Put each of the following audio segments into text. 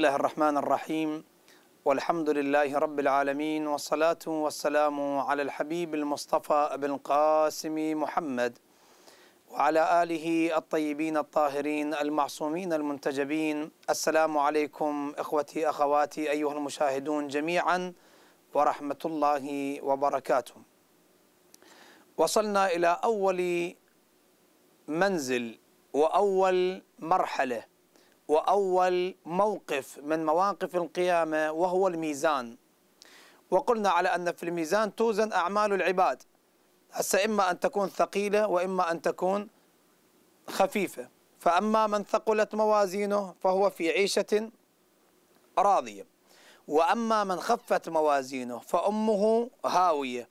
الله الرحمن الرحيم والحمد لله رب العالمين والصلاة والسلام على الحبيب المصطفى بن قاسم محمد وعلى آله الطيبين الطاهرين المعصومين المنتجبين السلام عليكم إخوتي أخواتي أيها المشاهدون جميعا ورحمة الله وبركاته وصلنا إلى أول منزل وأول مرحلة وأول موقف من مواقف القيامة وهو الميزان وقلنا على أن في الميزان توزن أعمال العباد هسه إما أن تكون ثقيلة وإما أن تكون خفيفة فأما من ثقلت موازينه فهو في عيشة راضية وأما من خفت موازينه فأمه هاوية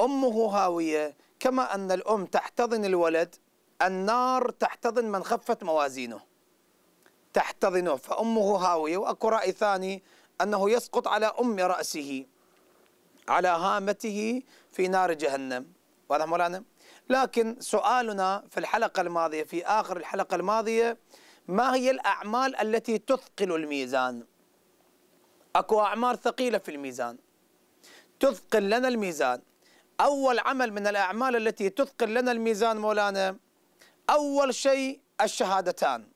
أمه هاوية كما أن الأم تحتضن الولد النار تحتضن من خفت موازينه تحتضنه فأمه هاوية وأكو رأي ثاني أنه يسقط على أم رأسه على هامته في نار جهنم واضح مولانا لكن سؤالنا في الحلقة الماضية في آخر الحلقة الماضية ما هي الأعمال التي تثقل الميزان أكو أعمال ثقيلة في الميزان تثقل لنا الميزان أول عمل من الأعمال التي تثقل لنا الميزان مولانا أول شيء الشهادتان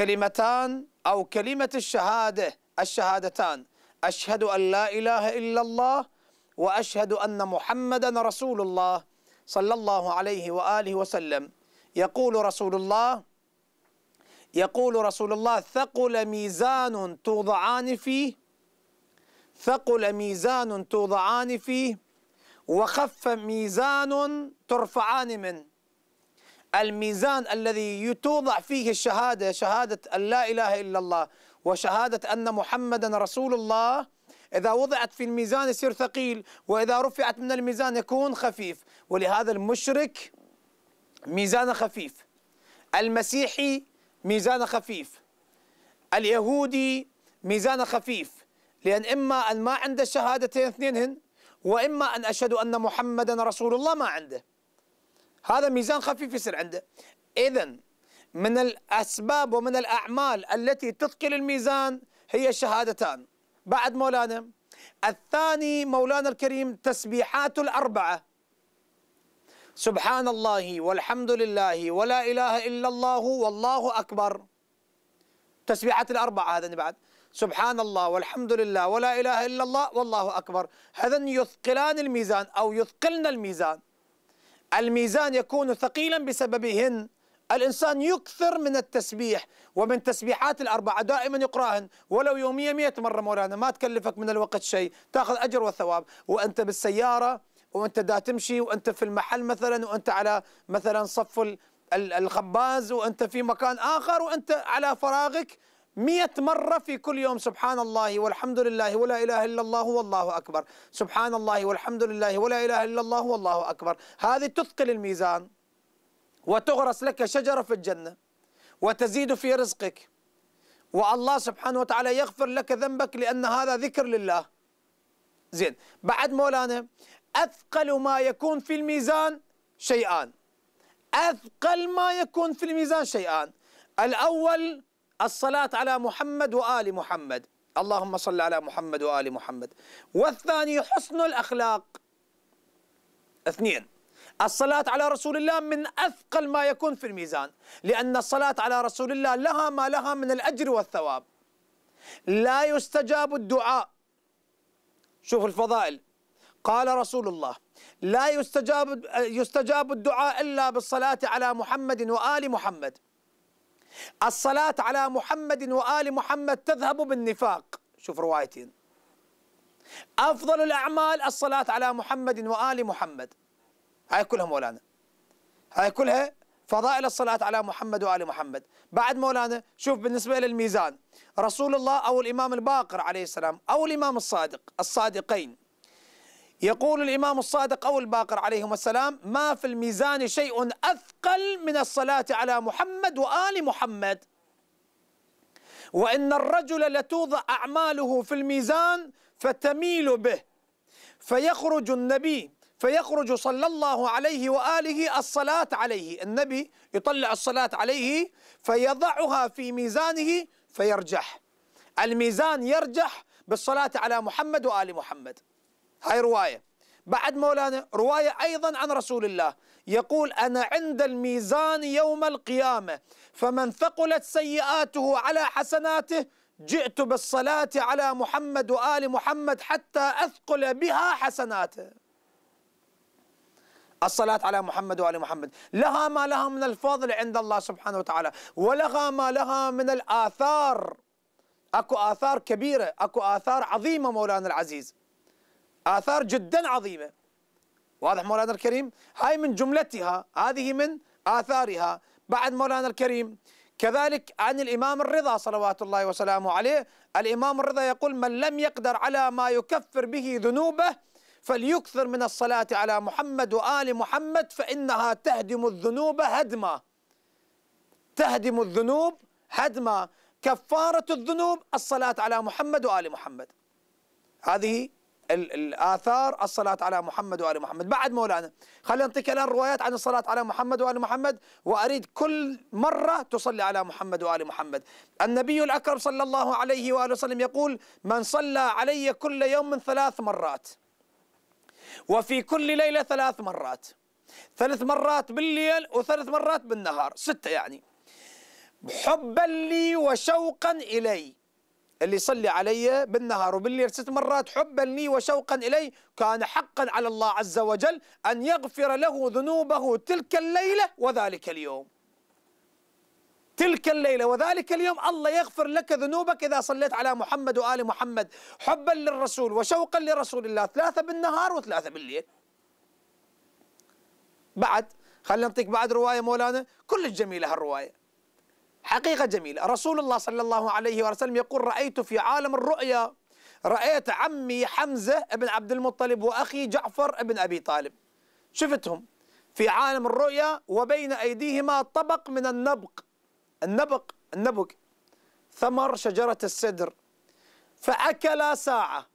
كلمتان أو كلمة الشهادة الشهادتان أشهد أن لا إله إلا الله وأشهد أن محمدا رسول الله صلى الله عليه وآله وسلم يقول رسول الله يقول رسول الله ثقل ميزان توضعان فيه ثقل ميزان توضعان فيه وخف ميزان ترفعان منه الميزان الذي توضع فيه الشهاده شهاده ان لا اله الا الله وشهاده ان محمدا رسول الله اذا وضعت في الميزان يصير ثقيل واذا رفعت من الميزان يكون خفيف ولهذا المشرك ميزانه خفيف المسيحي ميزانه خفيف اليهودي ميزانه خفيف لان اما ان ما عنده شهادتين اثنينهن واما ان اشهد ان محمدا رسول الله ما عنده هذا ميزان خفيف يصير عنده إذا من الأسباب ومن الأعمال التي تثقل الميزان هي الشهادتان بعد مولانا الثاني مولانا الكريم تسبيحات الأربعة سبحان الله والحمد لله ولا إله إلا الله والله أكبر تسبيحات الأربعة هذا بعد سبحان الله والحمد لله ولا إله إلا الله والله أكبر هذا يثقلان الميزان أو يثقلن الميزان الميزان يكون ثقيلا بسببهن الإنسان يكثر من التسبيح ومن تسبيحات الأربعة دائما يقراهن ولو يومية مئة مرة مولانا ما تكلفك من الوقت شيء تأخذ أجر وثواب وأنت بالسيارة وأنت دا تمشي وأنت في المحل مثلا وأنت على مثلا صف الخباز وأنت في مكان آخر وأنت على فراغك مئة مرة في كل يوم سبحان الله والحمد لله ولا إله إلا الله والله أكبر سبحان الله والحمد لله ولا إله إلا الله والله أكبر هذه تثقل الميزان وتغرس لك شجرة في الجنة وتزيد في رزقك والله سبحانه وتعالى يغفر لك ذنبك لأن هذا ذكر لله زين بعد مولانا أثقل ما يكون في الميزان شيئان أثقل ما يكون في الميزان شيئان الأول الصلاة على محمد وآل محمد اللهم صل على محمد وآل محمد والثاني حسن الأخلاق اثنين الصلاة على رسول الله من أثقل ما يكون في الميزان لأن الصلاة على رسول الله لها ما لها من الأجر والثواب لا يستجاب الدعاء شوف الفضائل قال رسول الله لا يستجاب يستجاب الدعاء إلا بالصلاة على محمد وآل محمد الصلاة على محمد وآل محمد تذهب بالنفاق شوف روايتين أفضل الأعمال الصلاة على محمد وآل محمد هاي كلها مولانا هاي كلها فضائل الصلاة على محمد وآل محمد بعد مولانا شوف بالنسبة إلى الميزان رسول الله أو الإمام الباقر عليه السلام أو الإمام الصادق الصادقين يقول الإمام الصادق أو الباقر عليهما السلام ما في الميزان شيء أثقل من الصلاة على محمد وآل محمد وإن الرجل لتوضع أعماله في الميزان فتميل به فيخرج النبي فيخرج صلى الله عليه وآله الصلاة عليه النبي يطلع الصلاة عليه فيضعها في ميزانه فيرجح الميزان يرجح بالصلاة على محمد وآل محمد هاي رواية بعد مولانا رواية أيضا عن رسول الله يقول أنا عند الميزان يوم القيامة فمن ثقلت سيئاته على حسناته جئت بالصلاة على محمد وآل محمد حتى أثقل بها حسناته الصلاة على محمد وآل محمد لها ما لها من الفضل عند الله سبحانه وتعالى ولها ما لها من الآثار أكو آثار كبيرة أكو آثار عظيمة مولانا العزيز آثار جدا عظيمة واضح مولانا الكريم هاي من جملتها هذه من آثارها بعد مولانا الكريم كذلك عن الإمام الرضا صلوات الله وسلامه عليه الإمام الرضا يقول من لم يقدر على ما يكفر به ذنوبه فليكثر من الصلاة على محمد وآل محمد فإنها تهدم الذنوب هدما تهدم الذنوب هدما كفارة الذنوب الصلاة على محمد وآل محمد هذه الآثار الصلاة على محمد وآل محمد بعد مولانا خلينا نعطيك الآن روايات عن الصلاة على محمد وآل محمد وأريد كل مرة تصلي على محمد وآل محمد النبي الأكرم صلى الله عليه وآله وسلم يقول من صلى علي كل يوم من ثلاث مرات وفي كل ليلة ثلاث مرات ثلاث مرات بالليل وثلاث مرات بالنهار ستة يعني حبا لي وشوقا إلي اللي يصلي علي بالنهار وبالليل ست مرات حبا لي وشوقا إلي كان حقا على الله عز وجل أن يغفر له ذنوبه تلك الليلة وذلك اليوم تلك الليلة وذلك اليوم الله يغفر لك ذنوبك إذا صليت على محمد وآل محمد حبا للرسول وشوقا لرسول الله ثلاثة بالنهار وثلاثة بالليل بعد خلينا نعطيك بعد رواية مولانا كلش جميلة هالرواية حقيقة جميلة رسول الله صلى الله عليه وسلم يقول رأيت في عالم الرؤيا رأيت عمي حمزة بن عبد المطلب وأخي جعفر بن أبي طالب شفتهم في عالم الرؤيا وبين أيديهما طبق من النبق النبق النبق ثمر شجرة السدر فأكلا ساعة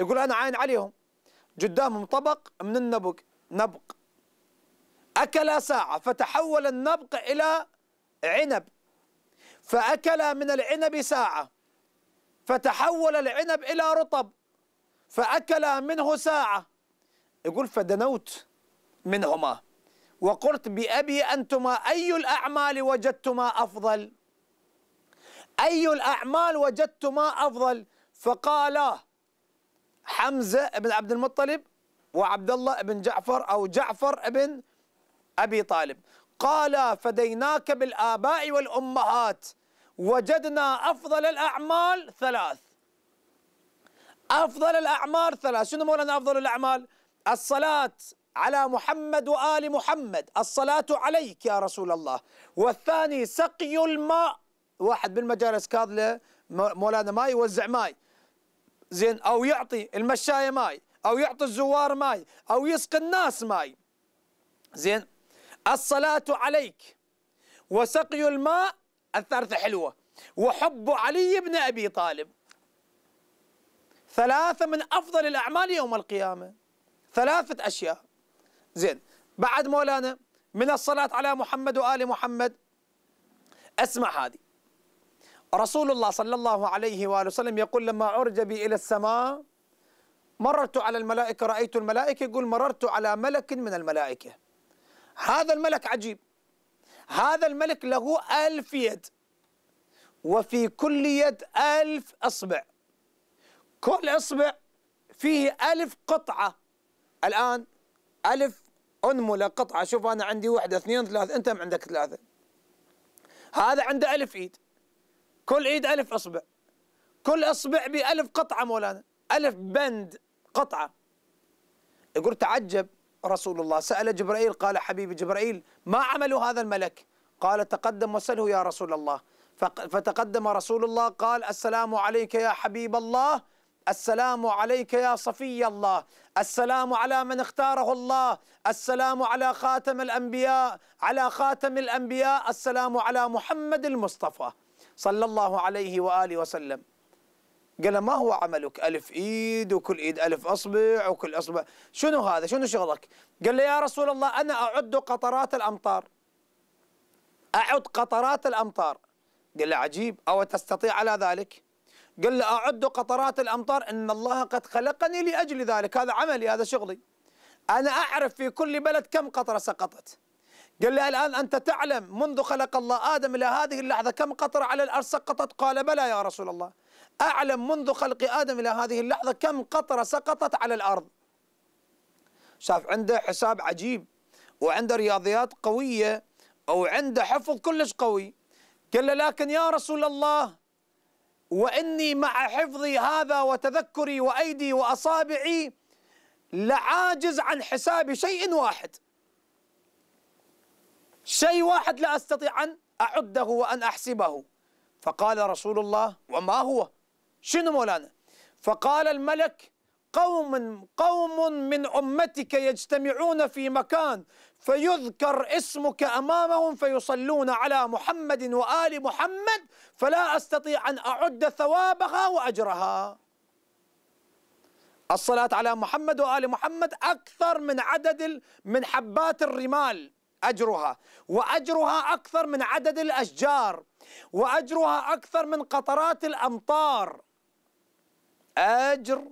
يقول أنا عاين عليهم قدامهم طبق من النبق نبق أكلا ساعة فتحول النبق إلى عنب فأكل من العنب ساعة فتحول العنب إلى رطب فأكل منه ساعة يقول فدنوت منهما وقلت بأبي أنتما أي الأعمال وجدتما أفضل أي الأعمال وجدتما أفضل فقال حمزة بن عبد المطلب وعبد الله بن جعفر أو جعفر بن أبي طالب قال فديناك بالآباء والأمهات وجدنا أفضل الأعمال ثلاث أفضل الأعمال ثلاث شنو مولانا أفضل الأعمال الصلاة على محمد وآل محمد الصلاة عليك يا رسول الله والثاني سقي الماء واحد بالمجالس كاظله مولانا ماي يوزع ماي زين أو يعطي المشاية ماي أو يعطي الزوار ماي أو يسقي الناس ماي زين الصلاة عليك وسقي الماء الثالثة حلوة وحب علي بن أبي طالب ثلاثة من أفضل الأعمال يوم القيامة ثلاثة أشياء زين بعد مولانا من الصلاة على محمد وآل محمد اسمع هذه رسول الله صلى الله عليه وآله وسلم يقول لما عرج بي إلى السماء مررت على الملائكة رأيت الملائكة يقول مررت على ملك من الملائكة هذا الملك عجيب هذا الملك له ألف يد وفي كل يد ألف أصبع كل أصبع فيه ألف قطعة الآن ألف أنملة قطعة شوف أنا عندي واحدة اثنين ثلاثة أنت عندك ثلاثة هذا عنده ألف إيد كل إيد ألف أصبع كل أصبع بألف قطعة مولانا ألف بند قطعة يقول تعجب رسول الله سأل جبرائيل قال حبيبي جبرائيل ما عمل هذا الملك قال تقدم وسله يا رسول الله فتقدم رسول الله قال السلام عليك يا حبيب الله السلام عليك يا صفي الله السلام على من اختاره الله السلام على خاتم الأنبياء على خاتم الأنبياء السلام على محمد المصطفى صلى الله عليه وآله وسلم قال له ما هو عملك ألف إيد وكل إيد ألف أصبع وكل أصبع شنو هذا شنو شغلك قال له يا رسول الله أنا أعد قطرات الأمطار أعد قطرات الأمطار قال له عجيب أو تستطيع على ذلك قال له أعد قطرات الأمطار إن الله قد خلقني لأجل ذلك هذا عملي هذا شغلي أنا أعرف في كل بلد كم قطرة سقطت قال له الآن أنت تعلم منذ خلق الله آدم إلى هذه اللحظة كم قطرة على الأرض سقطت قال بلى يا رسول الله أعلم منذ خلق آدم إلى هذه اللحظة كم قطرة سقطت على الأرض شاف عنده حساب عجيب وعنده رياضيات قوية أو عنده حفظ كلش قوي قال له لكن يا رسول الله وإني مع حفظي هذا وتذكري وأيدي وأصابعي لعاجز عن حساب شيء واحد شيء واحد لا أستطيع أن أعده وأن أحسبه فقال رسول الله وما هو شنو مولانا فقال الملك قوم قوم من امتك يجتمعون في مكان فيذكر اسمك امامهم فيصلون على محمد وال محمد فلا استطيع ان اعد ثوابها واجرها. الصلاه على محمد وال محمد اكثر من عدد من حبات الرمال اجرها واجرها اكثر من عدد الاشجار واجرها اكثر من قطرات الامطار أجر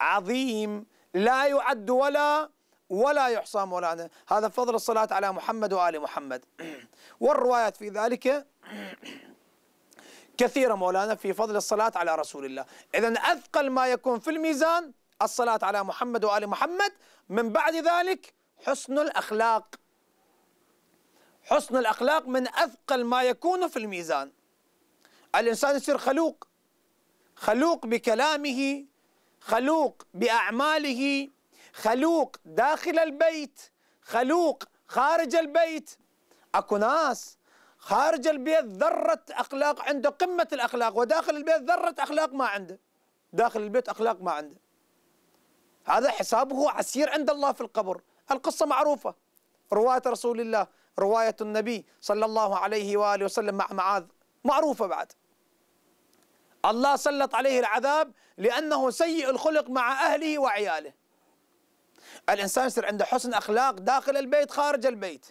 عظيم لا يعد ولا ولا يحصى مولانا هذا فضل الصلاة على محمد وآل محمد والروايات في ذلك كثيرة مولانا في فضل الصلاة على رسول الله إذا أثقل ما يكون في الميزان الصلاة على محمد وآل محمد من بعد ذلك حسن الأخلاق حسن الأخلاق من أثقل ما يكون في الميزان الإنسان يصير خلوق خلوق بكلامه خلوق باعماله خلوق داخل البيت خلوق خارج البيت اكو ناس خارج البيت ذرة أخلاق عنده قمة الأخلاق وداخل البيت ذرة أخلاق ما عنده داخل البيت أخلاق ما عنده هذا حسابه عسير عند الله في القبر القصة معروفة رواية رسول الله رواية النبي صلى الله عليه وآله وسلم مع معاذ معروفة بعد الله سلط عليه العذاب لأنه سيء الخلق مع أهله وعياله الإنسان يصير عنده حسن أخلاق داخل البيت خارج البيت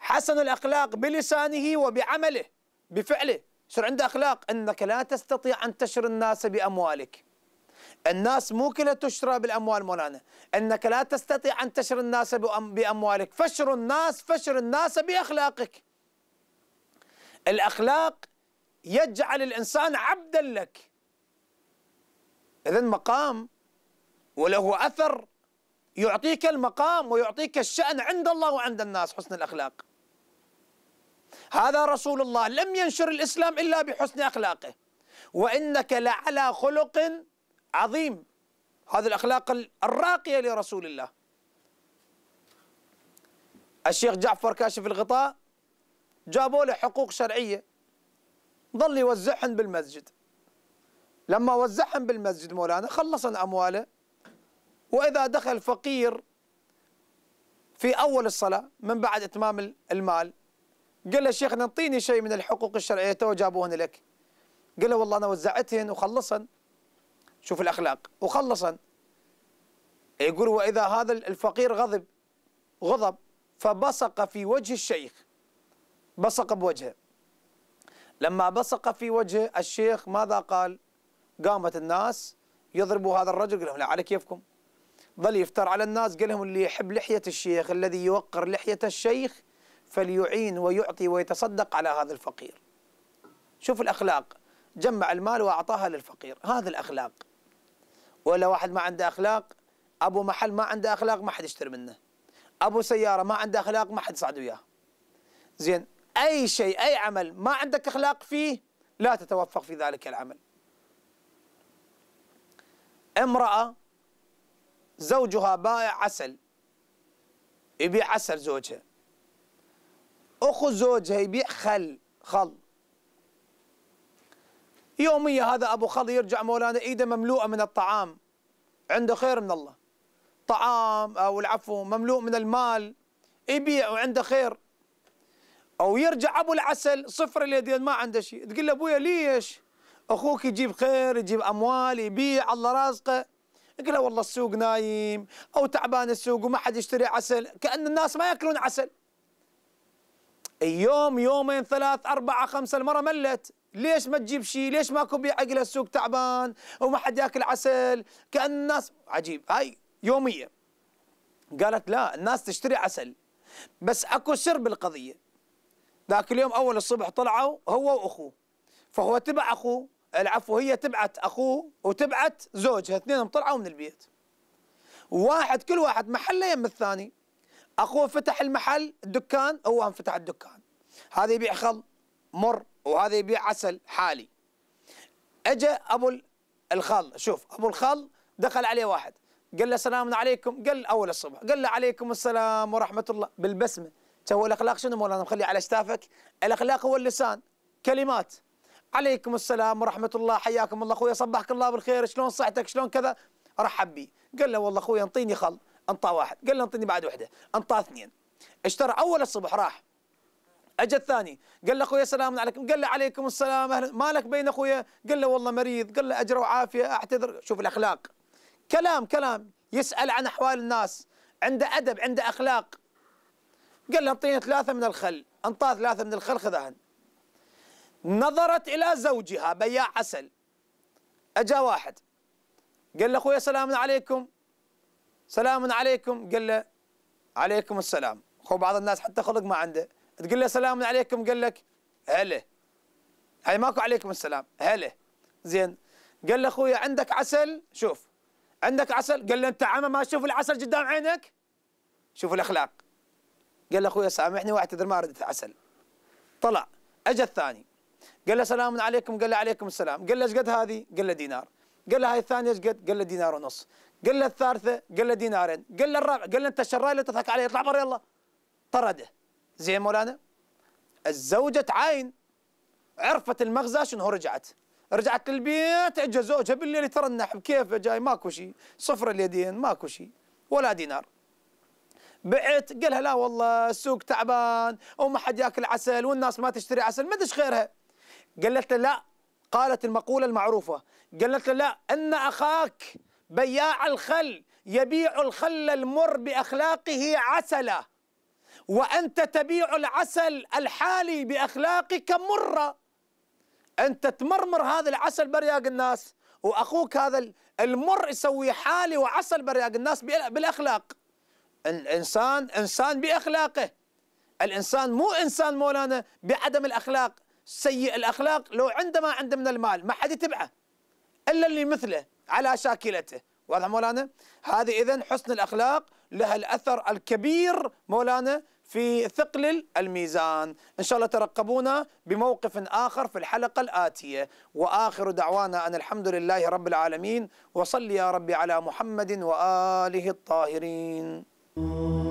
حسن الأخلاق بلسانه وبعمله بفعله يصير عنده أخلاق أنك لا تستطيع أن تشر الناس بأموالك الناس مو كلها تشرى بالأموال مولانا أنك لا تستطيع أن تشر الناس بأموالك فشر الناس فشر الناس بأخلاقك الأخلاق يجعل الإنسان عبدا لك إذا مقام وله أثر يعطيك المقام ويعطيك الشأن عند الله وعند الناس حسن الأخلاق هذا رسول الله لم ينشر الإسلام إلا بحسن أخلاقه وإنك لعلى خلق عظيم هذه الأخلاق الراقية لرسول الله الشيخ جعفر كاشف الغطاء جابوا له حقوق شرعية ظل يوزعهن بالمسجد لما وزعهن بالمسجد مولانا خلصن أمواله وإذا دخل فقير في أول الصلاة من بعد إتمام المال قال له شيخنا اعطيني شيء من الحقوق الشرعية تو جابوهن لك قال له والله أنا وزعتهن وخلصن شوف الأخلاق وخلصن يقول وإذا هذا الفقير غضب غضب فبصق في وجه الشيخ بصق بوجهه لما بصق في وجه الشيخ ماذا قال قامت الناس يضربوا هذا الرجل قال لهم لا على كيفكم ظل يفتر على الناس قال لهم اللي يحب لحية الشيخ الذي يوقر لحية الشيخ فليعين ويعطي ويتصدق على هذا الفقير شوف الأخلاق جمع المال وأعطاها للفقير هذا الأخلاق ولا واحد ما عنده أخلاق أبو محل ما عنده أخلاق ما حد يشتري منه أبو سيارة ما عنده أخلاق ما حد يصعد وياه زين أي شيء أي عمل ما عندك أخلاق فيه لا تتوفق في ذلك العمل امرأة زوجها بائع عسل يبيع عسل زوجها أخو زوجها يبيع خل خل يوميا هذا أبو خل يرجع مولانا إيده مملوءة من الطعام عنده خير من الله طعام أو العفو مملوء من المال يبيع وعنده خير او يرجع ابو العسل صفر اليدين ما عنده شيء تقول له ابويا ليش اخوك يجيب خير يجيب اموال يبيع الله رازقه يقول له والله السوق نايم او تعبان السوق وما حد يشتري عسل كان الناس ما ياكلون عسل يوم يومين ثلاث أربعة خمسة المرة ملت ليش ما تجيب شيء ليش ماكو بيع عقله السوق تعبان وما حد ياكل عسل كأن الناس عجيب هاي يومية قالت لا الناس تشتري عسل بس أكو سر بالقضية ذاك اليوم أول الصبح طلعوا هو وأخوه فهو تبع أخوه العفو هي تبعت أخوه وتبعت زوجها اثنينهم طلعوا من البيت واحد كل واحد محله يم الثاني أخوه فتح المحل الدكان هو هم فتح الدكان هذا يبيع خل مر وهذا يبيع عسل حالي اجى ابو الخل شوف ابو الخل دخل عليه واحد قال له السلام عليكم قال اول الصبح قال له عليكم السلام ورحمه الله بالبسمه هو الاخلاق شنو مولانا مخلي على شتافك الاخلاق هو اللسان كلمات عليكم السلام ورحمه الله حياكم الله اخويا صبحك الله بالخير شلون صحتك شلون كذا رحب بي قال له والله اخويا انطيني خل انطى واحد قال له انطيني بعد وحده انطى اثنين اشترى اول الصبح راح اجى الثاني قال له اخويا سلام عليكم قال له عليكم السلام اهلا مالك بين اخويا قال له والله مريض قال له اجر وعافيه اعتذر شوف الاخلاق كلام كلام يسال عن احوال الناس عنده ادب عنده اخلاق قال له انطيني ثلاثة من الخل انطاه ثلاثة من الخل خذهن نظرت إلى زوجها بياع عسل أجا واحد قال له أخويا سلام عليكم سلام عليكم قال له عليكم السلام أخو بعض الناس حتى خلق ما عنده تقول له سلام عليكم قال لك هلا هاي ماكو عليكم السلام هلا زين قال له اخويا عندك عسل شوف عندك عسل قال له انت عمى ما تشوف العسل قدام عينك شوف الاخلاق قال له اخويا سامحني واعتذر ما اريد عسل طلع اجى الثاني قال له سلام عليكم قال له عليكم السلام قال له ايش قد هذه قال له دينار قال له هاي الثانيه ايش قد قال له دينار ونص قال له الثالثه قال له دينارين قال له الرابع قال له انت الشراي اللي تضحك عليه اطلع برا يلا طرده زين مولانا الزوجة عين عرفت المغزى شنو رجعت رجعت للبيت اجى زوجها بالليل يترنح بكيفه جاي ماكو شيء صفر اليدين ماكو شيء ولا دينار بعت قال لها لا والله السوق تعبان وما حد ياكل عسل والناس ما تشتري عسل ما ادري غيرها قالت له لا قالت المقولة المعروفة قالت له لا أن أخاك بياع الخل يبيع الخل المر بأخلاقه عسلا وأنت تبيع العسل الحالي بأخلاقك مرة أنت تمرمر هذا العسل برياق الناس وأخوك هذا المر يسوي حالي وعسل برياق الناس بالأخلاق الإنسان إنسان بأخلاقه الإنسان مو إنسان مولانا بعدم الأخلاق سيء الأخلاق لو عنده ما عنده من المال ما حد يتبعه إلا اللي مثله على شاكلته واضح مولانا هذه إذا حسن الأخلاق لها الأثر الكبير مولانا في ثقل الميزان إن شاء الله ترقبونا بموقف آخر في الحلقة الآتية وآخر دعوانا أن الحمد لله رب العالمين وصل يا ربي على محمد وآله الطاهرين Oh.